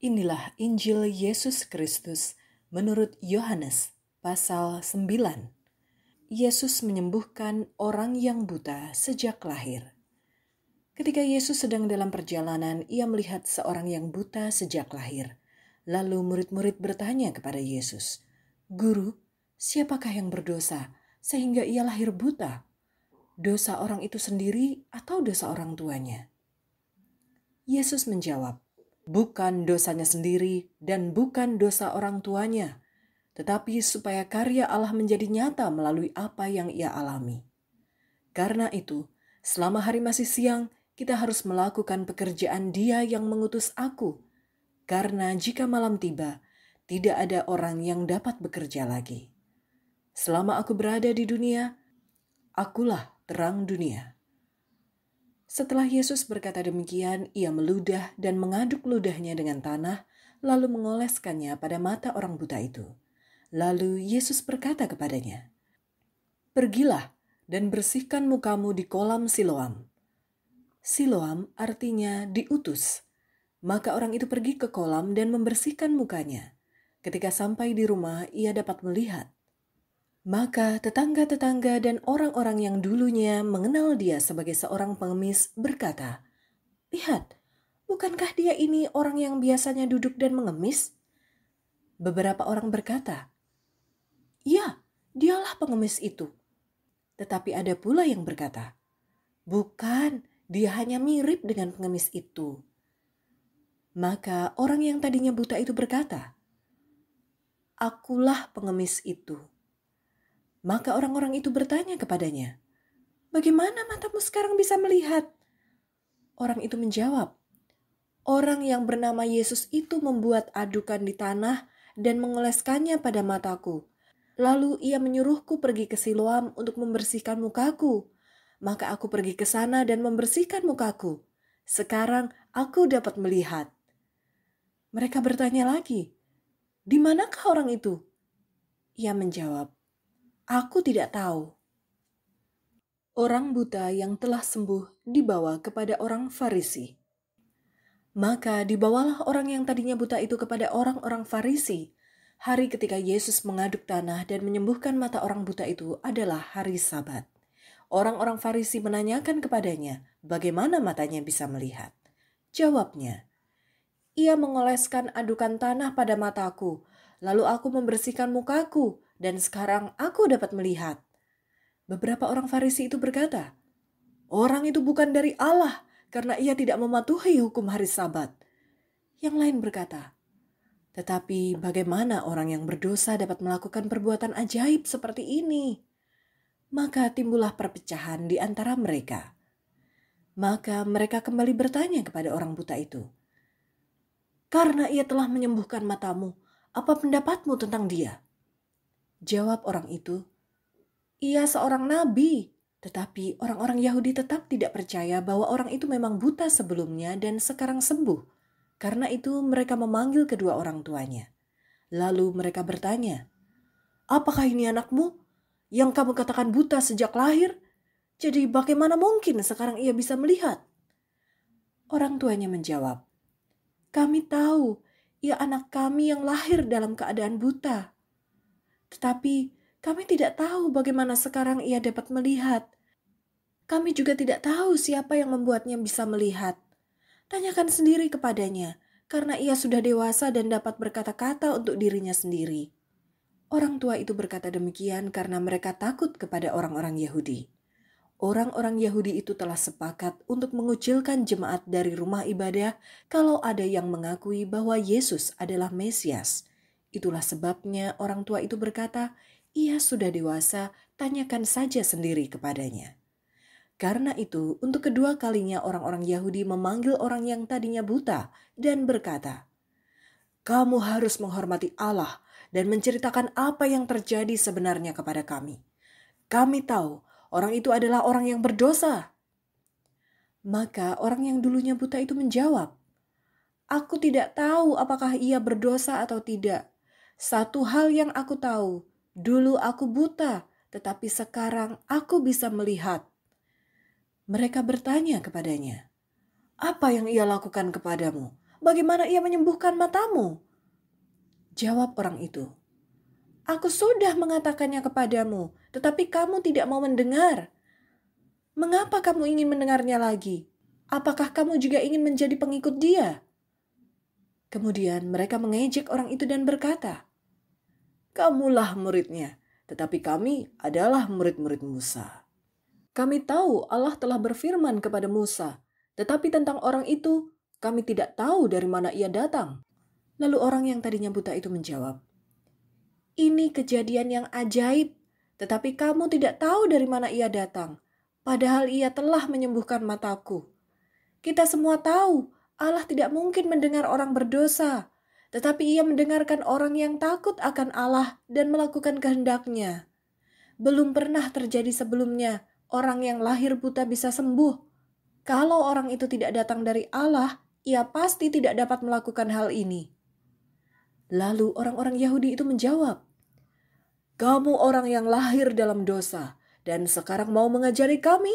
Inilah Injil Yesus Kristus menurut Yohanes pasal 9. Yesus menyembuhkan orang yang buta sejak lahir. Ketika Yesus sedang dalam perjalanan, ia melihat seorang yang buta sejak lahir. Lalu murid-murid bertanya kepada Yesus, "Guru, siapakah yang berdosa sehingga ia lahir buta? Dosa orang itu sendiri atau dosa orang tuanya?" Yesus menjawab, bukan dosanya sendiri dan bukan dosa orang tuanya, tetapi supaya karya Allah menjadi nyata melalui apa yang ia alami. Karena itu, selama hari masih siang, kita harus melakukan pekerjaan Dia yang mengutus aku, karena jika malam tiba, tidak ada orang yang dapat bekerja lagi. Selama aku berada di dunia, akulah terang dunia. Setelah Yesus berkata demikian, ia meludah dan mengaduk ludahnya dengan tanah, lalu mengoleskannya pada mata orang buta itu. Lalu Yesus berkata kepadanya, Pergilah dan bersihkan mukamu di kolam Siloam. Siloam artinya diutus. Maka orang itu pergi ke kolam dan membersihkan mukanya. Ketika sampai di rumah, ia dapat melihat maka tetangga-tetangga dan orang-orang yang dulunya mengenal dia sebagai seorang pengemis berkata, "Lihat, bukankah dia ini orang yang biasanya duduk dan mengemis?" Beberapa orang berkata, "Ya, dialah pengemis itu." Tetapi ada pula yang berkata, "Bukan, dia hanya mirip dengan pengemis itu." Maka orang yang tadinya buta itu berkata, "Akulah pengemis itu." Maka orang-orang itu bertanya kepadanya, "Bagaimana matamu sekarang bisa melihat?" Orang itu menjawab, "Orang yang bernama Yesus itu membuat adukan di tanah dan mengoleskannya pada mataku. Lalu ia menyuruhku pergi ke Siloam untuk membersihkan mukaku. Maka aku pergi ke sana dan membersihkan mukaku. Sekarang aku dapat melihat." Mereka bertanya lagi, "Di manakah orang itu?" Ia menjawab, Aku tidak tahu. Orang buta yang telah sembuh dibawa kepada orang Farisi. Maka dibawalah orang yang tadinya buta itu kepada orang-orang Farisi. Hari ketika Yesus mengaduk tanah dan menyembuhkan mata orang buta itu adalah hari Sabat. Orang-orang Farisi menanyakan kepadanya, "Bagaimana matanya bisa melihat?" Jawabnya, "Ia mengoleskan adukan tanah pada mataku, lalu aku membersihkan mukaku dan sekarang aku dapat melihat. Beberapa orang Farisi itu berkata, "Orang itu bukan dari Allah karena ia tidak mematuhi hukum hari Sabat." Yang lain berkata, "Tetapi bagaimana orang yang berdosa dapat melakukan perbuatan ajaib seperti ini?" Maka timbullah perpecahan di antara mereka. Maka mereka kembali bertanya kepada orang buta itu, "Karena ia telah menyembuhkan matamu, apa pendapatmu tentang dia?" Jawab orang itu, ia seorang nabi, tetapi orang-orang Yahudi tetap tidak percaya bahwa orang itu memang buta sebelumnya dan sekarang sembuh. Karena itu mereka memanggil kedua orang tuanya. Lalu mereka bertanya, Apakah ini anakmu yang kamu katakan buta sejak lahir? Jadi bagaimana mungkin sekarang ia bisa melihat? Orang tuanya menjawab, Kami tahu ia anak kami yang lahir dalam keadaan buta. Tetapi kami tidak tahu bagaimana sekarang ia dapat melihat. Kami juga tidak tahu siapa yang membuatnya bisa melihat. Tanyakan sendiri kepadanya, karena ia sudah dewasa dan dapat berkata-kata untuk dirinya sendiri. Orang tua itu berkata demikian karena mereka takut kepada orang-orang Yahudi. Orang-orang Yahudi itu telah sepakat untuk mengucilkan jemaat dari rumah ibadah kalau ada yang mengakui bahwa Yesus adalah Mesias – Itulah sebabnya orang tua itu berkata, "Ia sudah dewasa, tanyakan saja sendiri kepadanya." Karena itu, untuk kedua kalinya orang-orang Yahudi memanggil orang yang tadinya buta dan berkata, "Kamu harus menghormati Allah dan menceritakan apa yang terjadi sebenarnya kepada kami. Kami tahu orang itu adalah orang yang berdosa." Maka orang yang dulunya buta itu menjawab, "Aku tidak tahu apakah ia berdosa atau tidak. Satu hal yang aku tahu, dulu aku buta, tetapi sekarang aku bisa melihat. Mereka bertanya kepadanya, "Apa yang ia lakukan kepadamu? Bagaimana ia menyembuhkan matamu?" Jawab orang itu, "Aku sudah mengatakannya kepadamu, tetapi kamu tidak mau mendengar. Mengapa kamu ingin mendengarnya lagi? Apakah kamu juga ingin menjadi pengikut dia?" Kemudian mereka mengejek orang itu dan berkata, kamulah muridnya, tetapi kami adalah murid-murid Musa. Kami tahu Allah telah berfirman kepada Musa, tetapi tentang orang itu kami tidak tahu dari mana ia datang. Lalu orang yang tadinya buta itu menjawab, Ini kejadian yang ajaib, tetapi kamu tidak tahu dari mana ia datang, padahal ia telah menyembuhkan mataku. Kita semua tahu Allah tidak mungkin mendengar orang berdosa, tetapi ia mendengarkan orang yang takut akan Allah dan melakukan kehendaknya. Belum pernah terjadi sebelumnya orang yang lahir buta bisa sembuh. Kalau orang itu tidak datang dari Allah, ia pasti tidak dapat melakukan hal ini. Lalu orang-orang Yahudi itu menjawab, "Kamu orang yang lahir dalam dosa dan sekarang mau mengajari kami?"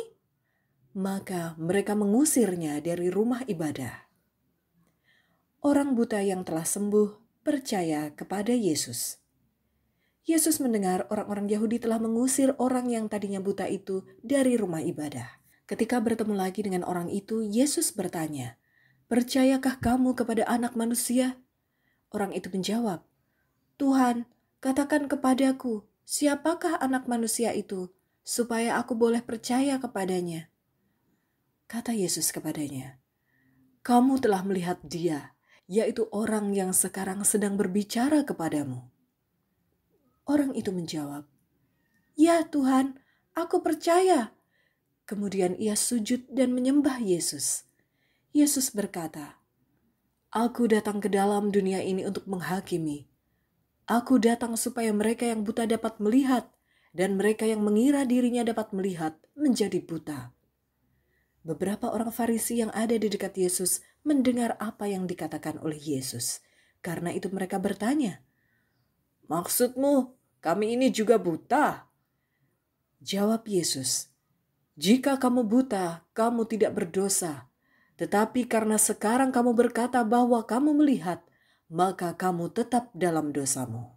Maka mereka mengusirnya dari rumah ibadah orang buta yang telah sembuh percaya kepada Yesus. Yesus mendengar orang-orang Yahudi telah mengusir orang yang tadinya buta itu dari rumah ibadah. Ketika bertemu lagi dengan orang itu, Yesus bertanya, "Percayakah kamu kepada Anak Manusia?" Orang itu menjawab, "Tuhan, katakan kepadaku, siapakah Anak Manusia itu, supaya aku boleh percaya kepadanya?" Kata Yesus kepadanya, "Kamu telah melihat Dia." yaitu orang yang sekarang sedang berbicara kepadamu. Orang itu menjawab, "Ya Tuhan, aku percaya." Kemudian ia sujud dan menyembah Yesus. Yesus berkata, "Aku datang ke dalam dunia ini untuk menghakimi. Aku datang supaya mereka yang buta dapat melihat, dan mereka yang mengira dirinya dapat melihat menjadi buta." beberapa orang Farisi yang ada di dekat Yesus mendengar apa yang dikatakan oleh Yesus. Karena itu mereka bertanya, "Maksudmu, kami ini juga buta?" Jawab Yesus, "Jika kamu buta, kamu tidak berdosa. Tetapi karena sekarang kamu berkata bahwa kamu melihat, maka kamu tetap dalam dosamu."